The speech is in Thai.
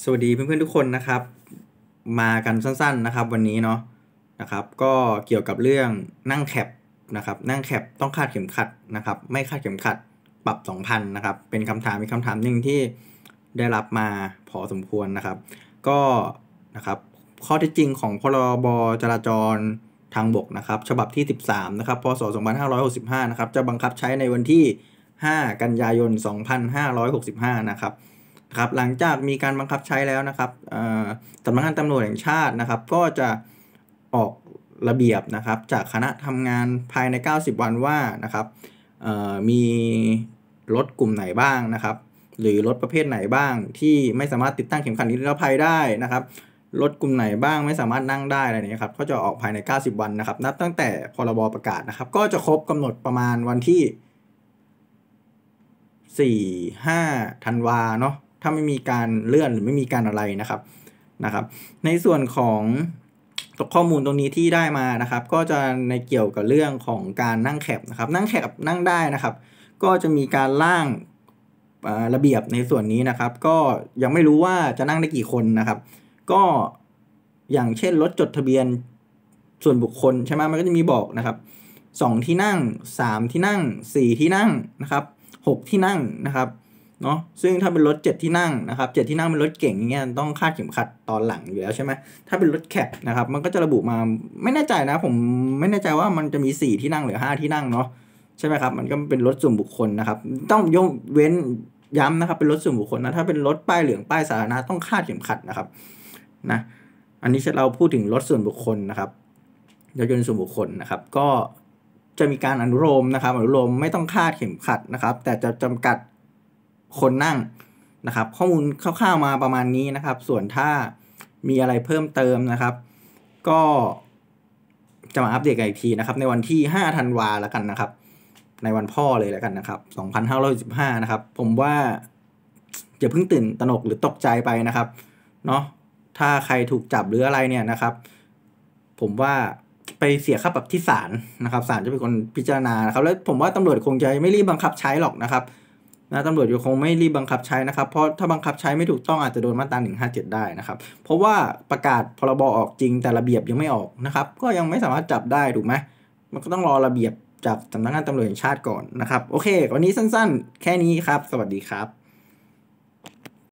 สวัสดีเพื่อนๆทุกคนนะครับ มากันสั้นๆนะครับวันนี้เนาะนะครับ ก็เกี่ยวกับเรื่องนั่งแคปนะครับนั่งแคปต้องคาดเข็มขัดนะครับ ไม่คาดเข็มขัดปรับ 2,000นะครับเป็นคำถามมีคำถามหนึ่งที่ได้รับมาพอสมควรนะครับ ก็นะครับข้อเท็จจริงของพรบจราจรทางบกนะครับ ฉบับที่ 13 นะครับ พศ 2565นะครับจะบังคับใช้ในวันที่ 5 กันยายน 2565 นะครับครับหลังจากมีการบังคับใช้แล้วนะครับสำนักงานตำรวจแห่งชาตินะครับ ก็จะออกระเบียบนะครับ จากคณะทำงานภายใน 90 วันว่านะครับมีรถกลุ่มไหนบ้างนะครับ หรือรถประเภทไหนบ้างที่ไม่สามารถติดตั้งเข็มขัดนิรภัยได้นะครับ รถกลุ่มไหนบ้างไม่สามารถนั่งได้อะไรนี้ครับ ก็จะออกภายใน 90 วันนะครับ นับตั้งแต่พรบประกาศนะครับ ก็จะครบกำหนดประมาณวันที่ 4 5 ธันวาเนาะถ้าไม่มีการเลื่อนหรือไม่มีการอะไรนะครับนะครับ ในส่วนของตกข้อมูลตรงนี้ที่ได้มานะครับ ก็จะในเกี่ยวกับเรื่องของการนั่งแคบนะครับ นั่งแคบนั่งได้นะครับ ก็จะมีการร่างระเบียบในส่วนนี้นะครับ ก็ยังไม่รู้ว่าจะนั่งได้กี่คนนะครับ ก็อย่างเช่นรถจดทะเบียนส่วนบุคคลใช่ไหมมันก็จะมีบอกนะครับ 2 ที่นั่ง3ที่นั่ง4ที่นั่งนะครับ6ที่นั่งนะครับเนาะซึ่งถ้าเป็นรถ7ที่นั่งนะครับเที่นั่งเป็นรถเก่งอย่างเงี้ยต้องคาดเข็มขัดตอนหลังอยู่แล้วใช่ไหมถ้าเป็นรถแคปนะครับ มันก็จะระบุมาไม่แน่ใจนะผมไม่แน่ใจว่ามันจะมี 4 ที่นั่งหรือ 5 ที่นั่งเนาะใช่ไหมครับมันก็เป็นรถส่วนบุคคลนะครับต้องยกเว้นย้ำนะครับเป็นรถส่วนบุคคลนะถ้าเป็นรถป้ายเหลืองป้ายสาธารณะต้องคาดเข็มขัดนะครับนะอันนี้เราพูดถึงรถส่วนบุคคลนะครับรถยนต์ส่วนบุคคลนะครับ ก็จะมีการอนุโลมนะครับอนุโลมไม่ต้องคาดเข็มขัดนะครับ แต่จะจำกัดคนนั่งนะครับ ข้อมูลคร่าวๆมาประมาณนี้นะครับ ส่วนถ้ามีอะไรเพิ่มเติมนะครับ ก็จะมาอัปเดตกันอีกทีนะครับในวันที่5ธันวาแล้วกันนะครับ ในวันพ่อเลยแล้วกันนะครับ2515นะครับผมว่าอย่าเพิ่งตื่นตระหนกหรือตกใจไปนะครับเนาะถ้าใครถูกจับหรืออะไรเนี่ยนะครับ ผมว่าไปเสียค่าปรับที่ศาลนะครับศาลจะเป็นคนพิจารณานะครับ แล้วผมว่าตำรวจคงจะไม่รีบบังคับใช้หรอกนะครับนะตำรวจยังคงไม่รีบบังคับใช้นะครับ เพราะถ้าบังคับใช้ไม่ถูกต้องอาจจะโดนมาตรา157 ได้นะครับเพราะว่าประกาศพรบออกจริงแต่ระเบียบยังไม่ออกนะครับก็ยังไม่สามารถจับได้ถูกไหมมันก็ต้องรอระเบียบจากสำนักงานตำรวจแห่งชาติก่อนนะครับโอเควันนี้สั้น ๆ แค่นี้ครับ สวัสดีครับ